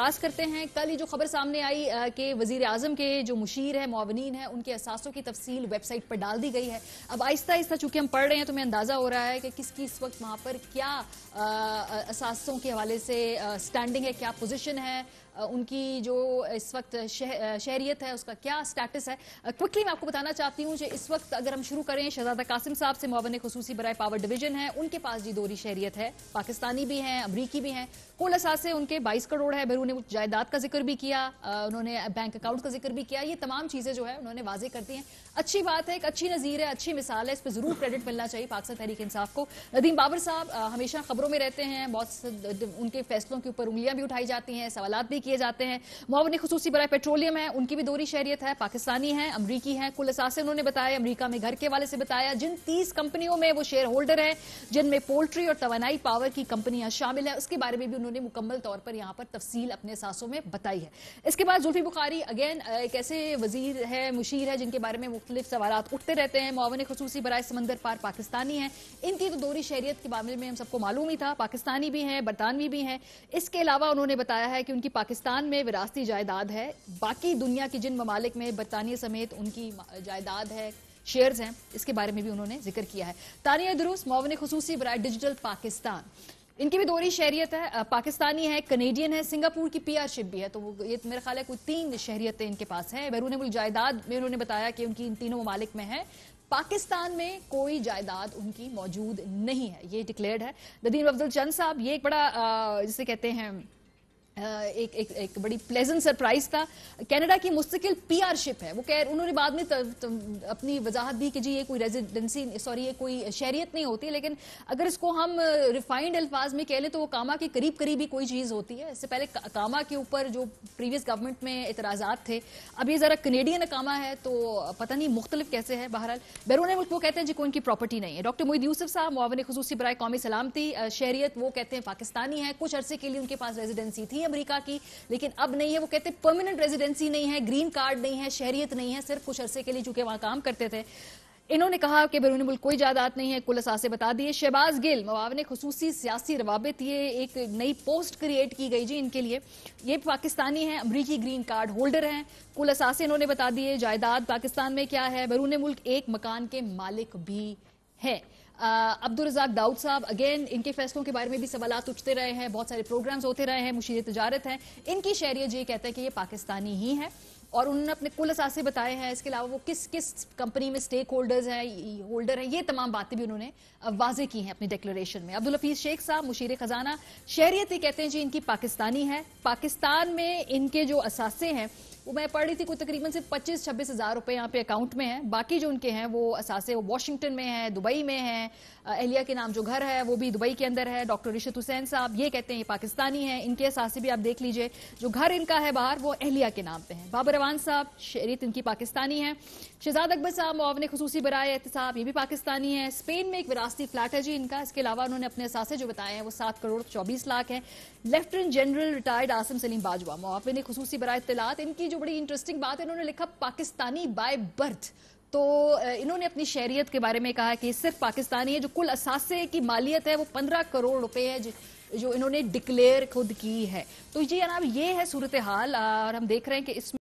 आगाज करते हैं कल ये जो खबर सामने आई कि वजीर आजम के जो मुशीर है मावनीन है उनके असासों की तफसील वेबसाइट पर डाल दी गई है अब आहिस्ता आहिस्ता चूंकि हम पढ़ रहे हैं तो मैं अंदाजा हो रहा है कि किसकी इस वक्त वहां पर क्या असासों के हवाले से स्टैंडिंग है क्या पोजिशन है उनकी जो इस वक्त शहरियत है उसका क्या स्टेटस है क्विकली मैं आपको बताना चाहती हूँ जो इस वक्त अगर हम शुरू करें शहजादा कासिम साहब से मावन खसूसी बरए पावर डिवीजन है उनके पास जी दोहरी शहरियत है पाकिस्तानी भी हैं अमरीकी भी हैं कुल असासे उनके बाईस करोड़ है उन्होंने जायदाद का जिक्र भी किया उन्होंने बैंक अकाउंट का जिक्र भी किया ये तमाम चीजें जो है उन्होंने वाजे कर दी हैं अच्छी बात है एक अच्छी नजीर है अच्छी मिसाल है इस पर जरूर क्रेडिट मिलना चाहिए पाकिस्तान तहरीक इंसाफ को नदीम बाबर साहब हमेशा खबरों में रहते हैं बहुत उनके फैसलों के ऊपर उंगलियां भी उठाई जाती हैं सवाल भी किए जाते हैं मुआवन खसूसी बरए पेट्रोलियम है उनकी भी दोहरी शहरियत है पाकिस्तानी है अमरीकी है कुल असासे उन्होंने बताया अमरीका में घर के वाले से बताया जिन तीस कंपनियों में वो शेयर होल्डर है जिनमें पोल्ट्री और तोनाई पावर की कंपनियां शामिल है उसके बारे में भी उन्होंने मुकम्मल तौर पर यहाँ पर तफसील अपने सासों में बताई है इसके बाद जुल्फी बुखारी अगेन एक ऐसे वजीर है मुशीर है जिनके बारे में मुख्तलिफ सवाल उठते रहते हैं मावन खसूस बरए समंदर पार पाकिस्तानी हैं इनकी तो दोहरी शहरीत के मामले में हम सबको मालूम ही था पाकिस्तानी भी हैं बरतानवी भी हैं इसके अलावा उन्होंने बताया है कि उनकी पाकिस्तान में विरासती जायदाद है बाकी दुनिया की जिन ममालिक में बरतानिया समेत उनकी जायदाद है शेयर्स हैं इसके बारे में भी उन्होंने जिक्र किया है तानिया दुरुस्त मावन खसूसी बरए डिजिटल पाकिस्तान इनकी भी दोहरी शहरियत है पाकिस्तानी है कनेडियन है सिंगापुर की पीआरशिप भी है तो वो ये मेरा ख्याल है कोई तीन शहरियतें इनके पास हैं बैरून मुल्क जायदाद में उन्होंने बताया कि उनकी इन तीनों ममालिक में है पाकिस्तान में कोई जायदाद उनकी मौजूद नहीं है ये डिक्लेयर्ड है नदीम अफजल चंद साहब ये एक बड़ा जिसे कहते हैं एक एक एक बड़ी प्लेजेंट सरप्राइज था कनाडा की मुस्तकिल पीआर शिप है वो कह उन्होंने बाद में त, त, अपनी वजाहत दी कि जी ये कोई रेजिडेंसी सॉरी ये कोई शहरीत नहीं होती लेकिन अगर इसको हम रिफाइंड अल्फाज में कह लें तो वो कामा के करीब करीब ही कोई चीज़ होती है इससे पहले कामा के ऊपर जो प्रीवियस गवर्नमेंट में इतराज़ा थे अब ये ज़रा कनेडियन अकामा है तो पता नहीं मुख्तलिफ कैसे है बहरहाल बैरून मुल्क वो कहते हैं जी कोई इनकी प्रॉपर्टी नहीं है डॉक्टर मोहिद यूसफ साहब मुआवन खसूसी बरए कौमी सलामती शहरीत वो कहते हैं पाकिस्तानी है कुछ अरसे के लिए उनके पास रेजिडेंसी थी थी अमरीका की लेकिन अब नहीं है वो कहते परमानेंट रेजिडेंसी नहीं है ग्रीन कार्ड नहीं है शहरियत नहीं है सिर्फ कुछ अरसे के लिए चूंकि वहां काम करते थे इन्होंने कहा कि बैरून मुल्क कोई जायदाद नहीं है कुल असासे बता दिए शहबाज गिल मवाव ने खसूसी सियासी रवाबित ये एक नई पोस्ट क्रिएट की गई जी इनके लिए ये पाकिस्तानी हैं अमरीकी ग्रीन कार्ड होल्डर हैं कुल असासे इन्होंने बता दिए जायदाद पाकिस्तान में क्या है बैरून मुल्क एक मकान के मालिक भी है अब्दुल रजाक दाऊद साहब अगेन इनके फैसलों के बारे में भी सवाल उठते रहे हैं बहुत सारे प्रोग्राम्स होते रहे हैं मुशीर तजारत हैं इनकी शहरियत ये कहते हैं कि ये पाकिस्तानी ही है और उन्होंने अपने कुल असासे बताए हैं इसके अलावा वो किस किस कंपनी में स्टेक होल्डर्स हैं होल्डर हैं ये तमाम बातें भी उन्होंने वाजे की हैं अपने डिक्लेरेशन में अब्दुल हफीज शेख साहब मुशीर खजाना शहरियत ये कहते हैं जी इनकी पाकिस्तानी है पाकिस्तान में इनके जो असासे हैं वो मैं पढ़ रही थी कोई तकरीबन सिर्फ पच्चीस छब्बीस हज़ार रुपये यहाँ पे अकाउंट में है बाकी जो उनके हैं वो असासे वो वाशिंगटन में है दुबई में है अहलिया के नाम जो घर है वो भी दुबई के अंदर है डॉक्टर रिशत हुसैन साहब ये कहते हैं ये पाकिस्तानी है इनके असासे भी आप देख लीजिए जो घर इनका है बाहर वो अहलिया के नाम पे है बाबर चौहान साहब शरीत इनकी पाकिस्तानी है शहजाद अकबर साहब मुआवन खसूसी बरए एहतसाब ये भी पाकिस्तानी है स्पेन में एक विरासती फ्लैट है जी इनका इसके अलावा उन्होंने अपने असासे जो बताए हैं वो सात करोड़ चौबीस लाख है lieutenant general retired Asim Saleem Bajwa मुआवन खसूसी बरए तलात इनकी जो बड़ी इंटरेस्टिंग बात है इन्होंने लिखा पाकिस्तानी बाय बर्थ तो इन्होंने अपनी शहरीत के बारे में कहा कि सिर्फ पाकिस्तानी है जो कुल असासे की मालियत है वो पंद्रह करोड़ रुपए है जो इन्होंने डिक्लेयर खुद की है तो जी जनाब ये है सूरत हाल और हम देख रहे हैं कि इसमें